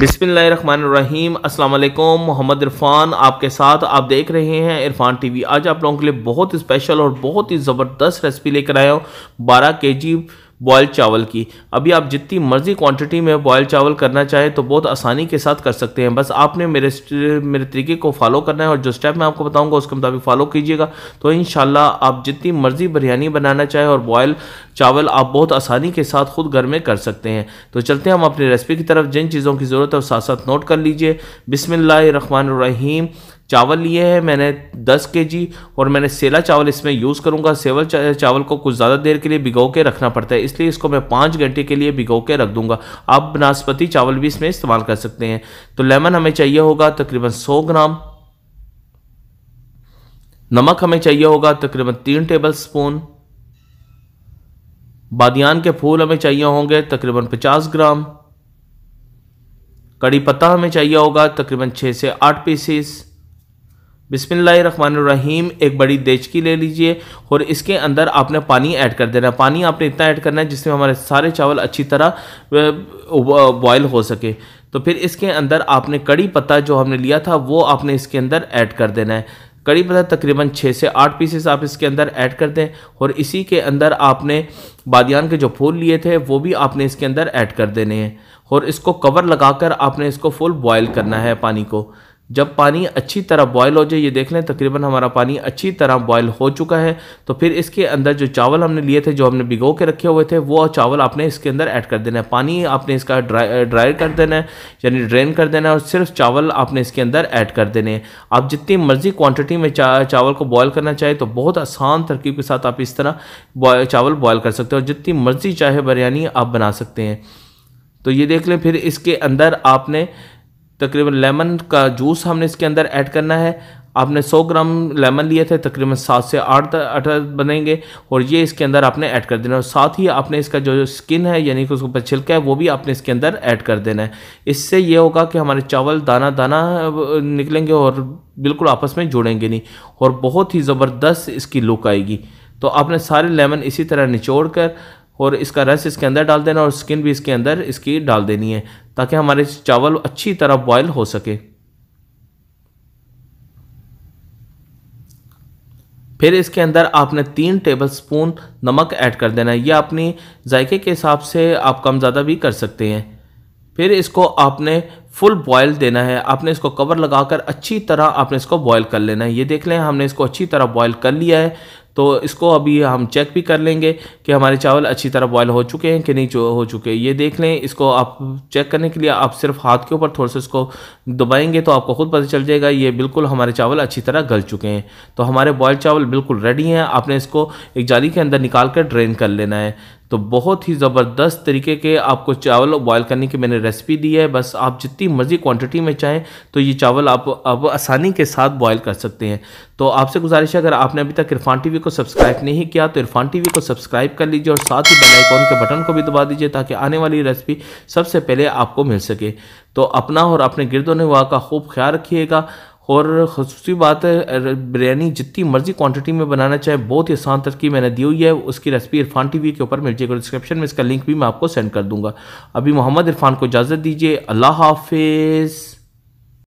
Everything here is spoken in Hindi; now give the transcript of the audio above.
बिस्मिल्लाहिर्रहमानिर्रहीम अस्सलाम वालेकुम मोहम्मद इरफान आपके साथ आप देख रहे हैं इरफान टीवी आज आप लोगों के लिए बहुत स्पेशल और बहुत ही ज़बरदस्त रेसिपी लेकर आया हूँ बारह के जी बॉयल चावल की अभी आप जितनी मर्जी क्वांटिटी में बॉयल चावल करना चाहें तो बहुत आसानी के साथ कर सकते हैं बस आपने मेरे मेरे तरीके को फॉलो करना है और जो स्टेप मैं आपको बताऊंगा उसके मुताबिक फॉलो कीजिएगा तो इन आप जितनी मर्जी बिरयानी बनाना चाहें और बॉयल चावल आप बहुत आसानी के साथ खुद घर में कर सकते हैं तो चलते हैं हम अपनी रेसिपी की तरफ जिन चीज़ों की ज़रूरत है साथ साथ नोट कर लीजिए बिसमिल्लर चावल लिए हैं मैंने 10 के जी और मैंने सेला चावल इसमें यूज़ करूँगा सेवल चावल को कुछ ज़्यादा देर के लिए भिगो के रखना पड़ता है इसलिए इसको मैं पाँच घंटे के लिए भिगो के रख दूँगा आप बनास्पति चावल भी इसमें इस्तेमाल कर सकते हैं तो लेमन हमें चाहिए होगा तकरीबन सौ ग्राम नमक हमें चाहिए होगा तकरीबन तीन टेबल स्पून बादियान के फूल हमें चाहिए होंगे तकरीबन पचास ग्राम कड़ी पत्ता हमें चाहिए होगा तकरीबन छः से आठ पीसीस बिसमीम एक बड़ी देचकी ले लीजिए और इसके अंदर आपने पानी ऐड कर देना है पानी आपने इतना ऐड करना है जिसमें हमारे सारे चावल अच्छी तरह बॉयल हो सके तो फिर इसके अंदर आपने कड़ी पत्ता जो हमने लिया था वो आपने इसके अंदर ऐड कर देना है कड़ी पत्ता तकरीबन छः से आठ पीसेस आप इसके अंदर ऐड कर दें और इसी के अंदर आपने बादियान के जो फूल लिए थे वो भी आपने इसके अंदर ऐड कर देने हैं और इसको कवर लगाकर आपने इसको फुल बॉयल करना है पानी को जब पानी अच्छी तरह बॉयल हो जाए ये देख लें तकरीबन हमारा पानी अच्छी तरह बॉयल हो चुका है तो फिर इसके अंदर जो चावल हमने लिए थे जो हमने भिगो के रखे हुए थे वो चावल आपने इसके अंदर ऐड कर देना है पानी आपने इसका ड्राई ड्राई कर देना है यानी ड्रेन कर देना है और सिर्फ चावल आपने इसके अंदर ऐड कर देने हैं आप जितनी मर्जी क्वान्टिटी में चा, चावल को बॉयल करना चाहे तो बहुत आसान तरकीब के साथ आप इस तरह चावल बॉयल कर सकते हो जितनी मर्जी चाहे बिरयानी आप बना सकते हैं तो ये देख लें फिर इसके अंदर आपने तकरीबन लेमन का जूस हमने इसके अंदर ऐड करना है आपने 100 ग्राम लेमन लिए थे तकरीबन सात से आठ आठ बनेंगे और ये इसके अंदर आपने ऐड कर देना और साथ ही आपने इसका जो जो स्किन है यानी कि उसके ऊपर छिलका है वो भी आपने इसके अंदर ऐड कर देना है इससे ये होगा कि हमारे चावल दाना दाना निकलेंगे और बिल्कुल आपस में जुड़ेंगे नहीं और बहुत ही ज़बरदस्त इसकी लुक आएगी तो आपने सारे लेमन इसी तरह निचोड़ कर और इसका रस इसके अंदर डाल देना और स्किन भी इसके अंदर इसकी डाल देनी है ताकि हमारे चावल अच्छी तरह बॉयल हो सके फिर इसके अंदर आपने तीन टेबल स्पून नमक ऐड कर देना है यह अपनी जायके के हिसाब से आप कम ज़्यादा भी कर सकते हैं फिर इसको आपने फुल बॉयल देना है आपने इसको कवर लगाकर अच्छी तरह आपने इसको बॉयल कर लेना है ये देख लें हमने इसको अच्छी तरह बॉयल कर लिया है तो इसको अभी हम चेक भी कर लेंगे कि हमारे चावल अच्छी तरह बॉयल हो चुके हैं कि नहीं हो चुके हैं ये देख लें इसको आप चेक करने के लिए आप सिर्फ हाथ के ऊपर थोड़ा सा इसको दबाएंगे तो आपको खुद पता चल जाएगा ये बिल्कुल हमारे चावल अच्छी तरह गल चुके हैं तो हमारे बॉयल चावल बिल्कुल रेडी हैं आपने इसको एक जाली के अंदर निकाल कर ड्रेन कर लेना है तो बहुत ही ज़बरदस्त तरीके के आपको चावल बॉयल करने की मैंने रेसिपी दी है बस आप जितनी मर्ज़ी क्वांटिटी में चाहें तो ये चावल आप अब आसानी के साथ बॉयल कर सकते हैं तो आपसे गुजारिश है अगर आपने अभी तक इरफान टीवी को सब्सक्राइब नहीं किया तो इरफान टीवी को सब्सक्राइब कर लीजिए और साथ ही बेलाइकॉन के बटन को भी दबा दीजिए ताकि आने वाली रेसिपी सबसे पहले आपको मिल सके तो अपना और अपने गिरदोनवा का खूब ख्याल रखिएगा और खसूसी बात है बिरयानी जितनी मर्ज़ी क्वांटिटी में बनाना चाहे बहुत ही आसान तरकी मैंने दी हुई है उसकी रेसिपी इरफान टीवी के ऊपर मिल जाएगी डिस्क्रिप्शन में इसका लिंक भी मैं आपको सेंड कर दूंगा अभी मोहम्मद इरफान को इजाज़त दीजिए अल्लाह हाफिज़